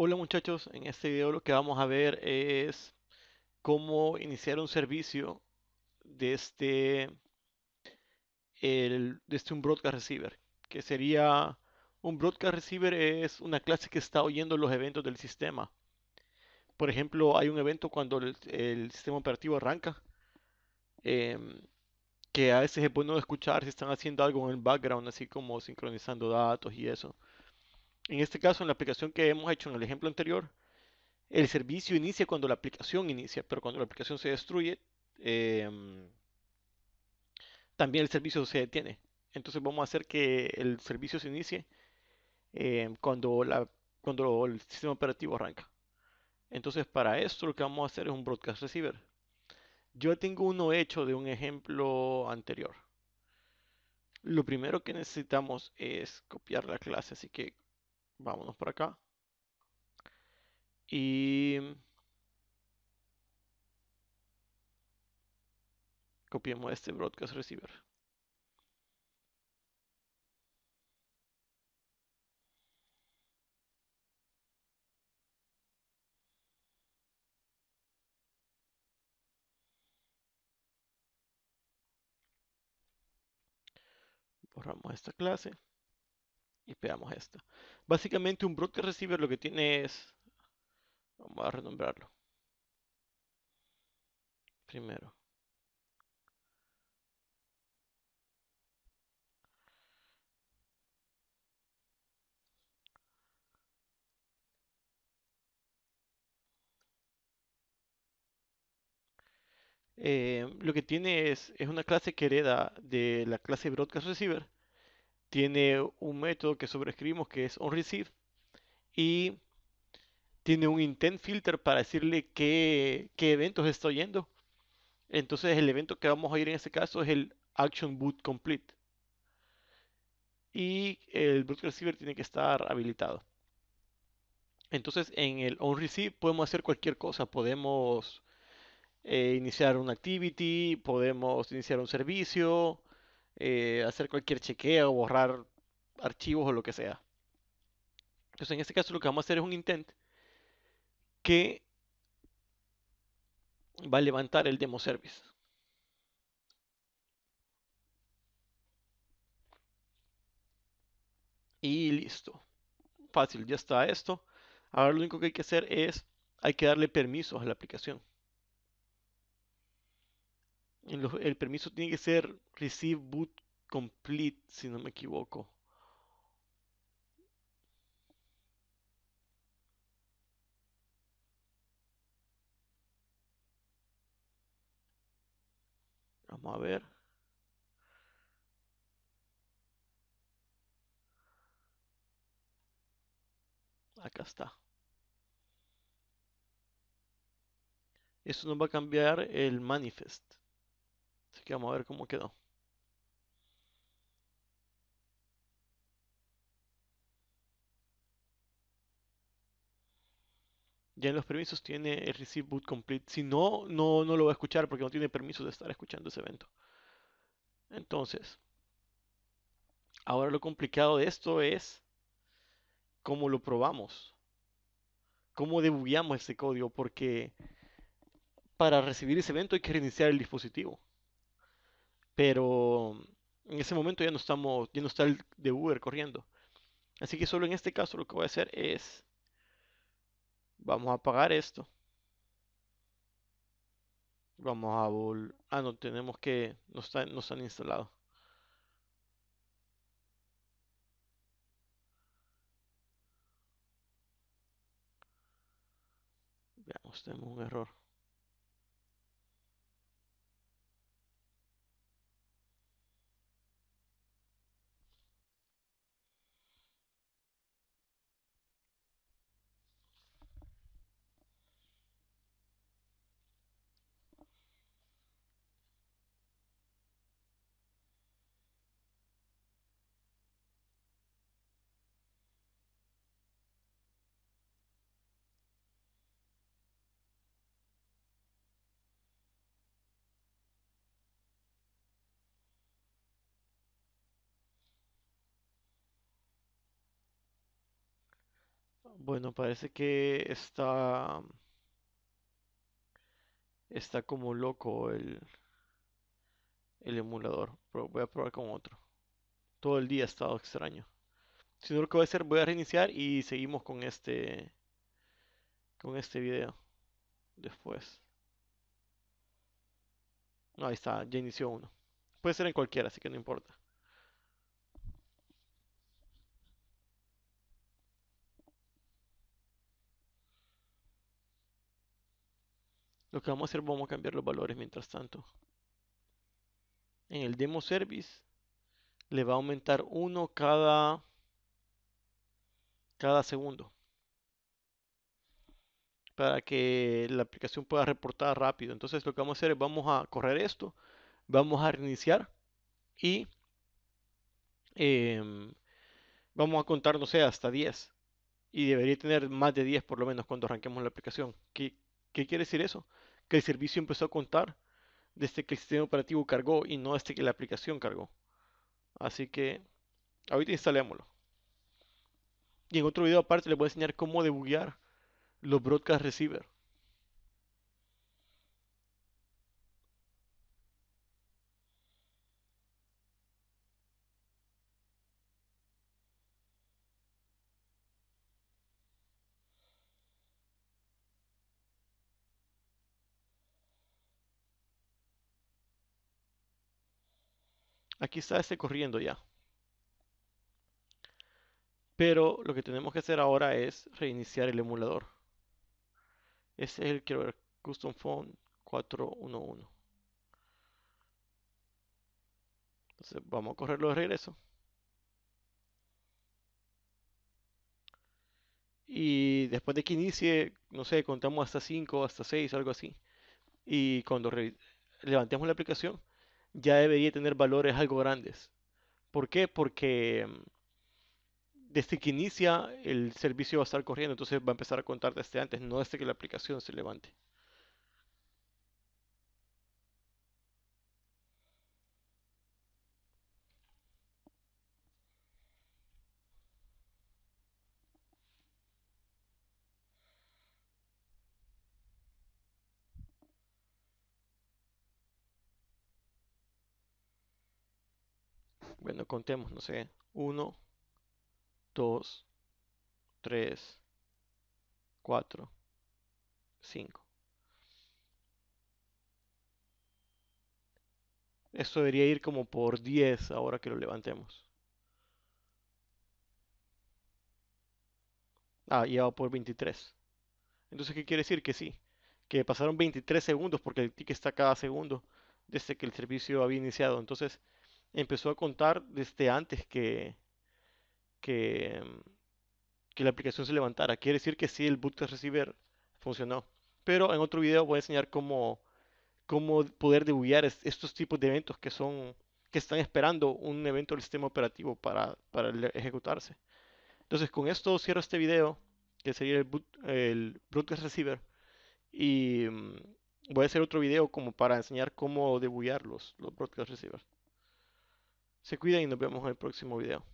Hola muchachos, en este video lo que vamos a ver es cómo iniciar un servicio desde, el, un broadcast receiver, que sería un broadcast receiver es una clase que está oyendo los eventos del sistema. Por ejemplo, hay un evento cuando el, sistema operativo arranca, em, que a veces es bueno escuchar si están haciendo algo en el background, así como sincronizando datos y eso. En este caso, en la aplicación que hemos hecho en el ejemplo anterior, el servicio inicia cuando la aplicación inicia, pero cuando la aplicación se destruye, em, también el servicio se detiene. Entonces vamos a hacer que el servicio se inicie em, cuando el sistema operativo arranca. Entonces para esto lo que vamos a hacer es un broadcast receiver. Yo tengo uno hecho de un ejemplo anterior. Lo primero que necesitamos es copiar la clase, así que Vámonos por acá. Y copiemos este broadcast receiver. Borramos esta clase y pegamos esto. Básicamente un broadcast receiver lo que tiene es, vamos a renombrarlo. Primero. Eh, lo que tiene es, es una clase que hereda de la clase broadcast receiver tiene un método que sobreescribimos que es onReceive y tiene un intent filter para decirle qué, eventos está oyendo. Entonces el evento que vamos a ir en este caso es el action boot complete. Y el boot receiver tiene que estar habilitado. Entonces en el onReceive podemos hacer cualquier cosa. Podemos eh, iniciar una activity, podemos iniciar un servicio, eh, hacer cualquier chequeo, borrar archivos o lo que sea. Entonces en este caso lo que vamos a hacer es un intent que va a levantar el demo service. Y listo. Fácil, ya está esto. Ahora lo único que hay que hacer es, hay que darle permisos a la aplicación el permiso tiene que ser receive boot complete, si no me equivoco. Vamos a ver. Acá está. Eso nos va a cambiar el manifest que vamos a ver cómo quedó. Ya en los permisos tiene el Receive Boot Complete. Si no, no, lo va a escuchar porque no tiene permiso de estar escuchando ese evento. Entonces, ahora lo complicado de esto es cómo lo probamos. Cómo debugueamos ese código porque para recibir ese evento hay que reiniciar el dispositivo pero en ese momento ya no estamos, ya no está el de Uber corriendo. Así que solo en este caso lo que voy a hacer es, vamos a apagar esto. Vamos a vol. ah no, tenemos que, no están instalados. Veamos, tenemos un error. Bueno, parece que está... Está como loco el, el emulador. Pero voy a probar con otro. Todo el día ha estado extraño. Si no lo que voy a hacer, voy a reiniciar y seguimos con este con este video después. No, ahí está, ya inició uno. Puede ser en cualquiera, así que no importa. Lo que vamos a hacer, vamos a cambiar los valores mientras tanto. En el demo service le va a aumentar uno cada, cada segundo. Para que la aplicación pueda reportar rápido. Entonces lo que vamos a hacer es vamos a correr esto. Vamos a reiniciar. Y em, vamos a contar, no sé, hasta 10. Y debería tener más de 10 por lo menos cuando arranquemos la aplicación. Que ¿Qué quiere decir eso? Que el servicio empezó a contar desde que el sistema operativo cargó y no desde que la aplicación cargó. Así que ahorita instalémoslo. Y en otro video aparte les voy a enseñar cómo debuguear los broadcast receiver. Aquí está este corriendo ya. Pero lo que tenemos que hacer ahora es reiniciar el emulador. Este es el Custom Phone 411. Entonces vamos a correrlo de regreso. Y después de que inicie, no sé, contamos hasta 5, hasta 6, algo así. Y cuando levantemos la aplicación, ya debería tener valores algo grandes. ¿Por qué? Porque mm, desde que inicia el servicio va a estar corriendo, entonces va a empezar a contar desde antes, no desde que la aplicación se levante. Bueno, contemos, no sé. 1, 2, 3, 4, 5. Esto debería ir como por 10 ahora que lo levantemos. Ah, ya va por 23. Entonces, ¿qué quiere decir? Que sí, que pasaron 23 segundos porque el ticket está cada segundo desde que el servicio había iniciado. Entonces, empezó a contar desde antes que, que, mm, que la aplicación se levantara. Quiere decir que sí, el boot receiver funcionó. Pero en otro video voy a enseñar cómo, cómo poder debugear estos tipos de eventos que son que están esperando un evento del sistema operativo para, para ejecutarse. Entonces con esto cierro este video, que sería el, boot, el broadcast receiver, y mm, voy a hacer otro video como para enseñar cómo debuggear los, los broadcast receivers. Se cuidan y nos vemos en el próximo video.